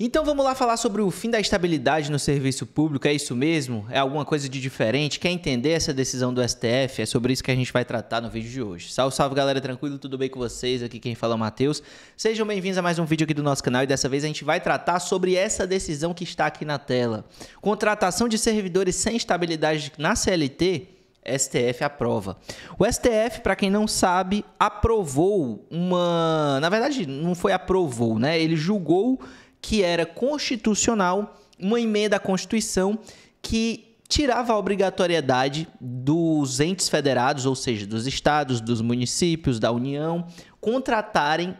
Então vamos lá falar sobre o fim da estabilidade no serviço público, é isso mesmo? É alguma coisa de diferente? Quer entender essa decisão do STF? É sobre isso que a gente vai tratar no vídeo de hoje. Salve, salve galera, tranquilo? Tudo bem com vocês? Aqui quem fala é o Matheus. Sejam bem-vindos a mais um vídeo aqui do nosso canal e dessa vez a gente vai tratar sobre essa decisão que está aqui na tela. Contratação de servidores sem estabilidade na CLT STF aprova. O STF, para quem não sabe, aprovou uma. Na verdade, não foi aprovou, né? Ele julgou que era constitucional, uma emenda à Constituição que tirava a obrigatoriedade dos entes federados, ou seja, dos estados, dos municípios, da União, contratarem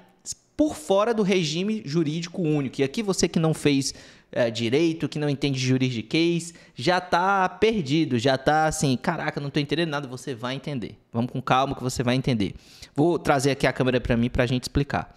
por fora do regime jurídico único. E aqui você que não fez é, direito, que não entende juridiquês, já tá perdido, já tá assim, caraca, não tô entendendo nada, você vai entender. Vamos com calma que você vai entender. Vou trazer aqui a câmera para mim para a gente explicar.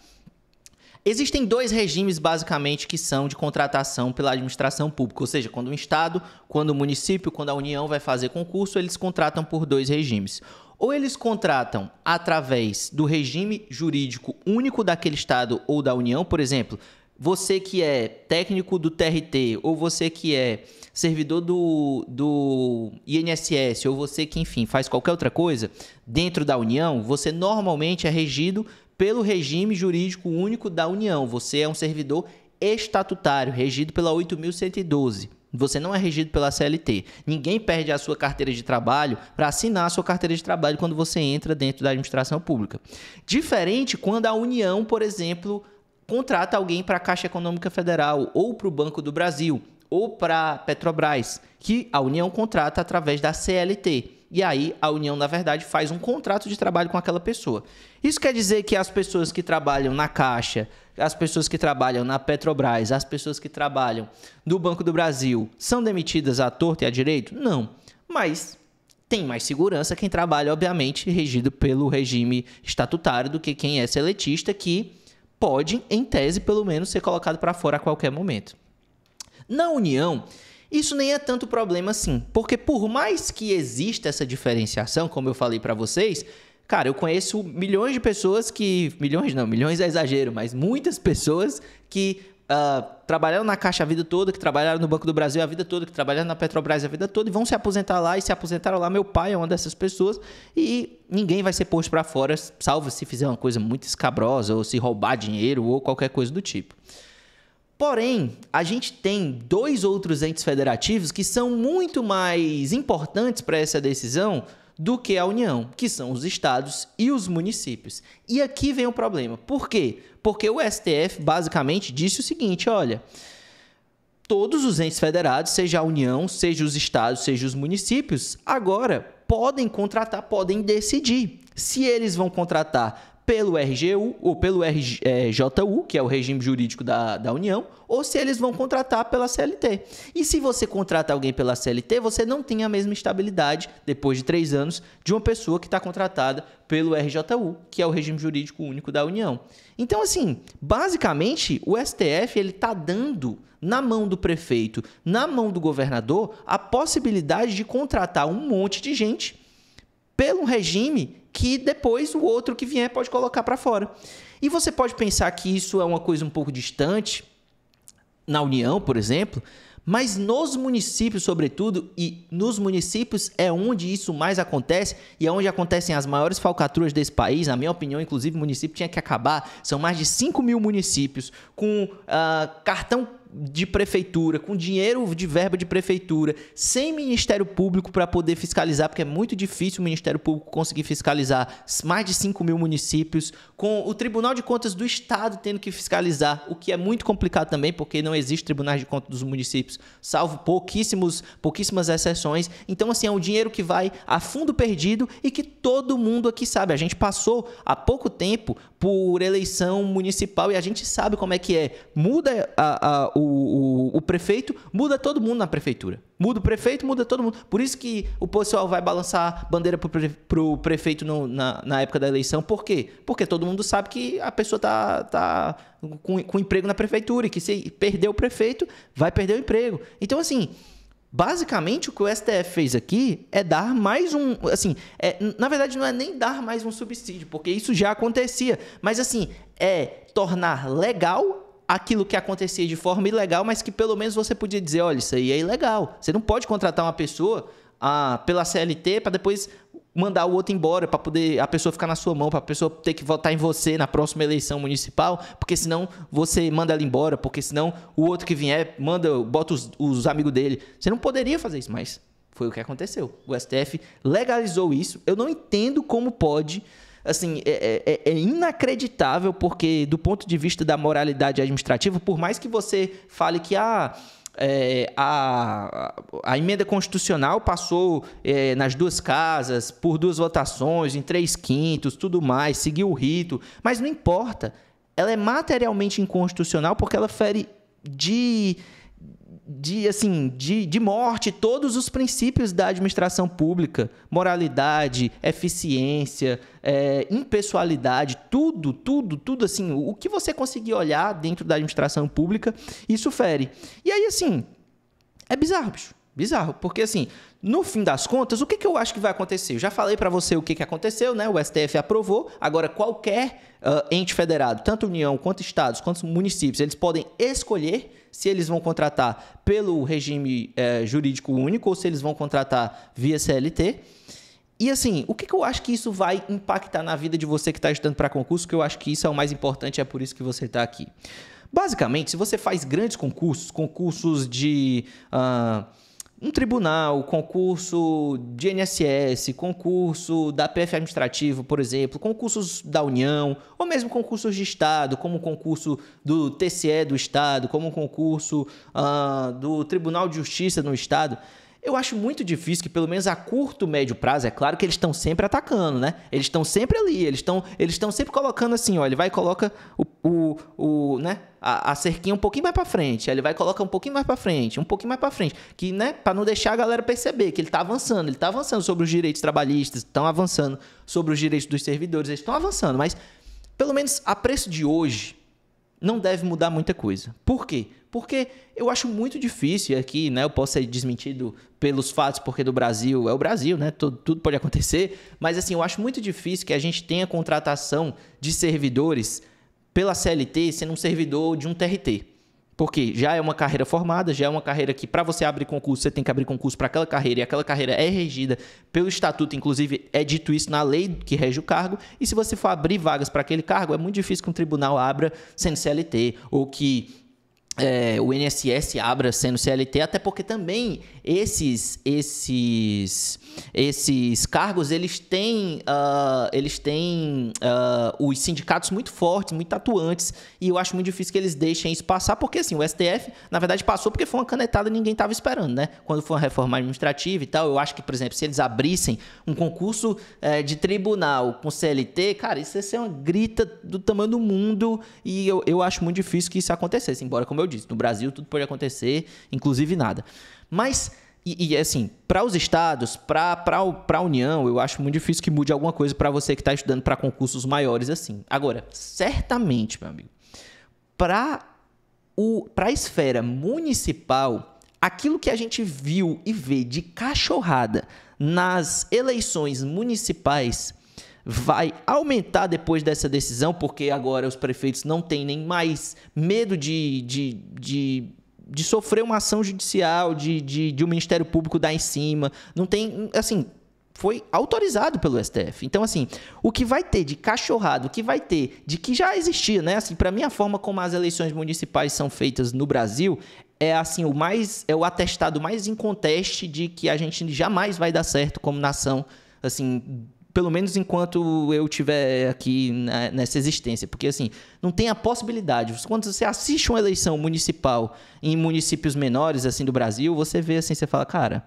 Existem dois regimes, basicamente, que são de contratação pela administração pública, ou seja, quando o Estado, quando o município, quando a União vai fazer concurso, eles contratam por dois regimes. Ou eles contratam através do regime jurídico único daquele Estado ou da União, por exemplo, você que é técnico do TRT, ou você que é servidor do, do INSS, ou você que, enfim, faz qualquer outra coisa, dentro da União, você normalmente é regido pelo regime jurídico único da União. Você é um servidor estatutário, regido pela 8112. Você não é regido pela CLT. Ninguém perde a sua carteira de trabalho para assinar a sua carteira de trabalho quando você entra dentro da administração pública. Diferente quando a União, por exemplo, contrata alguém para a Caixa Econômica Federal ou para o Banco do Brasil ou para a Petrobras, que a União contrata através da CLT e aí a União, na verdade, faz um contrato de trabalho com aquela pessoa. Isso quer dizer que as pessoas que trabalham na Caixa, as pessoas que trabalham na Petrobras, as pessoas que trabalham no Banco do Brasil são demitidas à torta e à direito? Não. Mas tem mais segurança quem trabalha, obviamente, regido pelo regime estatutário do que quem é seletista, que pode, em tese, pelo menos, ser colocado para fora a qualquer momento. Na União, isso nem é tanto problema assim, porque por mais que exista essa diferenciação, como eu falei para vocês, cara, eu conheço milhões de pessoas que, milhões não, milhões é exagero, mas muitas pessoas que Uh, trabalharam na Caixa a vida toda, que trabalharam no Banco do Brasil a vida toda, que trabalharam na Petrobras a vida toda e vão se aposentar lá e se aposentaram lá. Meu pai é uma dessas pessoas e ninguém vai ser posto para fora, salvo se fizer uma coisa muito escabrosa ou se roubar dinheiro ou qualquer coisa do tipo. Porém, a gente tem dois outros entes federativos que são muito mais importantes para essa decisão do que a União, que são os estados e os municípios. E aqui vem o problema. Por quê? Porque o STF basicamente disse o seguinte: olha, todos os entes federados, seja a União, seja os estados, seja os municípios, agora podem contratar, podem decidir se eles vão contratar pelo RGU ou pelo RJU, é, que é o regime jurídico da, da União, ou se eles vão contratar pela CLT. E se você contrata alguém pela CLT, você não tem a mesma estabilidade, depois de três anos, de uma pessoa que está contratada pelo RJU, que é o regime jurídico único da União. Então, assim, basicamente, o STF ele está dando na mão do prefeito, na mão do governador, a possibilidade de contratar um monte de gente pelo regime que depois o outro que vier pode colocar para fora. E você pode pensar que isso é uma coisa um pouco distante, na União, por exemplo, mas nos municípios, sobretudo, e nos municípios é onde isso mais acontece e é onde acontecem as maiores falcatruas desse país. Na minha opinião, inclusive, o município tinha que acabar. São mais de 5 mil municípios com uh, cartão de prefeitura, com dinheiro de verba de prefeitura, sem Ministério Público para poder fiscalizar, porque é muito difícil o Ministério Público conseguir fiscalizar mais de 5 mil municípios, com o Tribunal de Contas do Estado tendo que fiscalizar, o que é muito complicado também, porque não existe Tribunais de Contas dos municípios, salvo pouquíssimos, pouquíssimas exceções. Então, assim, é um dinheiro que vai a fundo perdido e que todo mundo aqui sabe. A gente passou há pouco tempo por eleição municipal e a gente sabe como é que é. Muda a, a o, o, o, prefeito, muda todo mundo na prefeitura. Muda o prefeito, muda todo mundo. Por isso que o pessoal vai balançar bandeira pro, pre, pro prefeito no, na, na época da eleição. Por quê? Porque todo mundo sabe que a pessoa tá, tá com, com emprego na prefeitura e que se perder o prefeito, vai perder o emprego. Então, assim. Basicamente, o que o STF fez aqui é dar mais um. Assim, é, na verdade, não é nem dar mais um subsídio, porque isso já acontecia. Mas, assim, é tornar legal aquilo que acontecia de forma ilegal, mas que pelo menos você podia dizer, olha, isso aí é ilegal. Você não pode contratar uma pessoa ah, pela CLT para depois mandar o outro embora para poder a pessoa ficar na sua mão, para a pessoa ter que votar em você na próxima eleição municipal, porque senão você manda ela embora, porque senão o outro que vier manda, bota os, os amigos dele. Você não poderia fazer isso mas Foi o que aconteceu. O STF legalizou isso. Eu não entendo como pode assim, é, é, é, é, inacreditável, porque do ponto de vista da moralidade administrativa, por mais que você fale que ah, é, a, a emenda constitucional passou é, nas duas casas, por duas votações, em três quintos, tudo mais, seguiu o rito, mas não importa. Ela é materialmente inconstitucional porque ela fere de de assim de, de morte todos os princípios da administração pública moralidade eficiência é, impessoalidade tudo tudo tudo assim o que você conseguir olhar dentro da administração pública isso fere e aí assim é bizarro bicho bizarro porque assim no fim das contas o que, que eu acho que vai acontecer eu já falei para você o que, que aconteceu né o STF aprovou agora qualquer uh, ente federado tanto união quanto estados quanto municípios eles podem escolher se eles vão contratar pelo regime é, jurídico único ou se eles vão contratar via CLT. E assim, o que, que eu acho que isso vai impactar na vida de você que está estudando para concurso, que eu acho que isso é o mais importante, é por isso que você está aqui. Basicamente, se você faz grandes concursos, concursos de. Uh, um tribunal, concurso de INSS, concurso da PF administrativo, por exemplo, concursos da União, ou mesmo concursos de Estado, como o concurso do TCE do Estado, como o concurso uh, do Tribunal de Justiça no Estado, eu acho muito difícil que, pelo menos a curto, médio prazo, é claro que eles estão sempre atacando, né? Eles estão sempre ali, eles estão eles sempre colocando assim, ó, ele vai e coloca o, o, o né? A, a, cerquinha um pouquinho mais para frente, ele vai e coloca um pouquinho mais para frente, um pouquinho mais para frente, que, né, para não deixar a galera perceber que ele tá avançando, ele tá avançando sobre os direitos trabalhistas, estão avançando sobre os direitos dos servidores, eles estão avançando, mas pelo menos a preço de hoje, não deve mudar muita coisa. Por quê? Porque eu acho muito difícil aqui, né? Eu posso ser desmentido pelos fatos, porque do Brasil é o Brasil, né? Tudo, tudo pode acontecer. Mas assim, eu acho muito difícil que a gente tenha contratação de servidores pela CLT sendo um servidor de um TRT. Porque já é uma carreira formada, já é uma carreira que, para você abrir concurso, você tem que abrir concurso para aquela carreira, e aquela carreira é regida pelo estatuto, inclusive é dito isso na lei que rege o cargo. E se você for abrir vagas para aquele cargo, é muito difícil que um tribunal abra sem CLT, ou que é, o INSS abra sendo CLT, até porque também esses esses esses cargos eles têm uh, eles têm uh, os sindicatos muito fortes, muito atuantes e eu acho muito difícil que eles deixem isso passar, porque assim o STF na verdade passou porque foi uma canetada e ninguém estava esperando, né? Quando foi uma reforma administrativa e tal, eu acho que por exemplo se eles abrissem um concurso é, de tribunal com CLT, cara isso ia ser uma grita do tamanho do mundo e eu, eu acho muito difícil que isso acontecesse, embora como como eu disse, no Brasil tudo pode acontecer, inclusive nada. Mas e, e, assim, para os estados, para a União, eu acho muito difícil que mude alguma coisa para você que está estudando para concursos maiores assim. Agora, certamente, meu amigo, para a esfera municipal, aquilo que a gente viu e vê de cachorrada nas eleições municipais vai aumentar depois dessa decisão, porque agora os prefeitos não têm nem mais medo de, de, de de sofrer uma ação judicial, de, de, de, um Ministério Público dar em cima. Não tem. Assim, foi autorizado pelo STF. Então, assim, o que vai ter de cachorrado, o que vai ter de que já existia, né? Assim, para mim, a forma como as eleições municipais são feitas no Brasil é assim o mais é o atestado mais inconteste de que a gente jamais vai dar certo como nação assim pelo menos enquanto eu tiver aqui na, nessa existência, porque assim, não tem a possibilidade. Quando você assiste uma eleição municipal em municípios menores assim do Brasil, você vê assim, você fala, cara,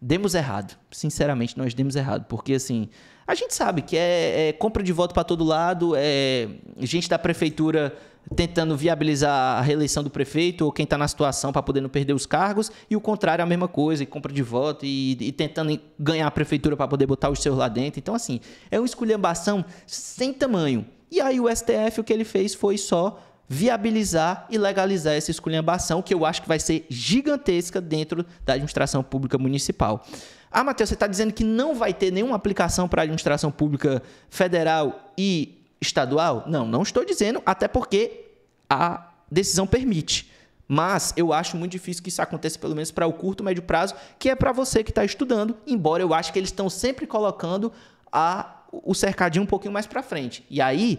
demos errado. Sinceramente, nós demos errado. Porque, assim, a gente sabe que é, é compra de voto para todo lado, é gente da prefeitura tentando viabilizar a reeleição do prefeito ou quem está na situação para poder não perder os cargos, e o contrário é a mesma coisa, e compra de voto e, e tentando ganhar a prefeitura para poder botar os seus lá dentro. Então, assim, é uma esculhambação sem tamanho. E aí o STF o que ele fez foi só viabilizar e legalizar essa esculhambação, que eu acho que vai ser gigantesca dentro da administração pública municipal. Ah, Matheus, você está dizendo que não vai ter nenhuma aplicação para a administração pública federal e estadual? Não, não estou dizendo, até porque a decisão permite. Mas eu acho muito difícil que isso aconteça, pelo menos para o curto, médio prazo, que é para você que está estudando, embora eu acho que eles estão sempre colocando a, o cercadinho um pouquinho mais para frente. E aí,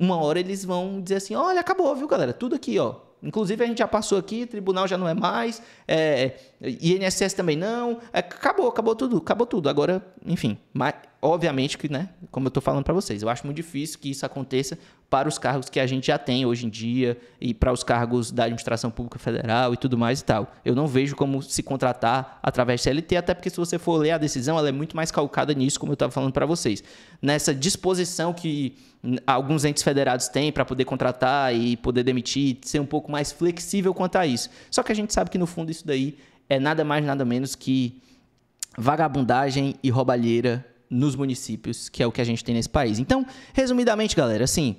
uma hora eles vão dizer assim: olha, acabou, viu, galera? Tudo aqui, ó. Inclusive, a gente já passou aqui, tribunal já não é mais, é, é INSS também não, é, acabou, acabou tudo, acabou tudo. Agora, enfim, mas obviamente que, né, como eu estou falando para vocês, eu acho muito difícil que isso aconteça para os cargos que a gente já tem hoje em dia e para os cargos da administração pública federal e tudo mais e tal. Eu não vejo como se contratar através de CLT, até porque se você for ler a decisão, ela é muito mais calcada nisso, como eu estava falando para vocês. Nessa disposição que alguns entes federados têm para poder contratar e poder demitir, ser um pouco mais flexível quanto a isso. Só que a gente sabe que no fundo isso daí é nada mais nada menos que vagabundagem e roubalheira nos municípios, que é o que a gente tem nesse país. Então, resumidamente, galera, assim,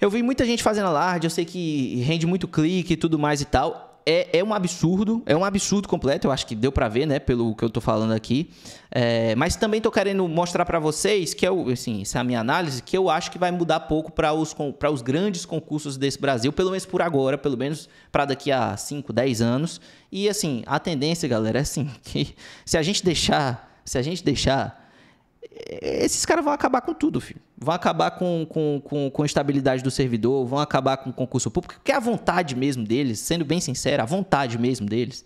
eu vi muita gente fazendo alarde, eu sei que rende muito clique e tudo mais e tal. É, é um absurdo, é um absurdo completo, eu acho que deu para ver, né, pelo que eu tô falando aqui. É, mas também tô querendo mostrar para vocês, que eu, assim, essa é a minha análise, que eu acho que vai mudar pouco para os, pra os grandes concursos desse Brasil, pelo menos por agora, pelo menos para daqui a 5, 10 anos. E, assim, a tendência, galera, é assim, que se a gente deixar, se a gente deixar esses caras vão acabar com tudo, filho. Vão acabar com, com, com, com a estabilidade do servidor, vão acabar com o concurso público, porque a vontade mesmo deles, sendo bem sincero, a vontade mesmo deles,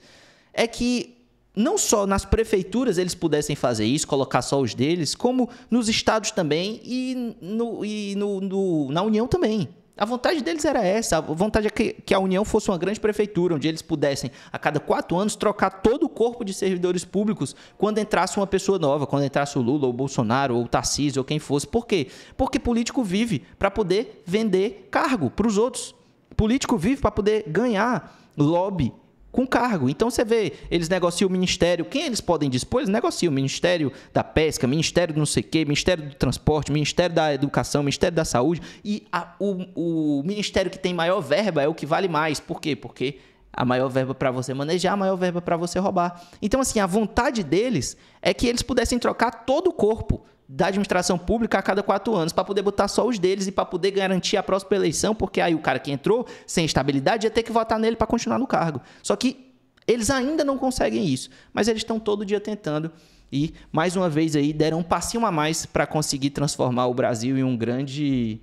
é que não só nas prefeituras eles pudessem fazer isso, colocar só os deles, como nos estados também e, no, e no, no na União também. A vontade deles era essa. A vontade é que, que a União fosse uma grande prefeitura, onde eles pudessem, a cada quatro anos, trocar todo o corpo de servidores públicos quando entrasse uma pessoa nova, quando entrasse o Lula, ou o Bolsonaro, ou o Tarcísio, ou quem fosse. Por quê? Porque político vive para poder vender cargo para os outros. Político vive para poder ganhar lobby com cargo. Então você vê, eles negociam o ministério, quem eles podem dispor, eles negociam o Ministério da Pesca, Ministério do não sei o quê, Ministério do Transporte, Ministério da Educação, Ministério da Saúde. E a, o, o ministério que tem maior verba é o que vale mais. Por quê? Porque a maior verba para você manejar, a maior verba para você roubar. Então, assim, a vontade deles é que eles pudessem trocar todo o corpo da administração pública a cada quatro anos, para poder botar só os deles e para poder garantir a próxima eleição, porque aí o cara que entrou sem estabilidade ia ter que votar nele para continuar no cargo. Só que eles ainda não conseguem isso, mas eles estão todo dia tentando e mais uma vez aí deram um passinho a mais para conseguir transformar o Brasil em um grande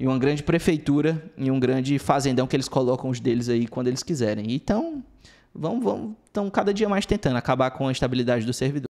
em uma grande prefeitura, em um grande fazendão que eles colocam os deles aí quando eles quiserem. Então, vão, vão, estão cada dia mais tentando acabar com a estabilidade do servidor.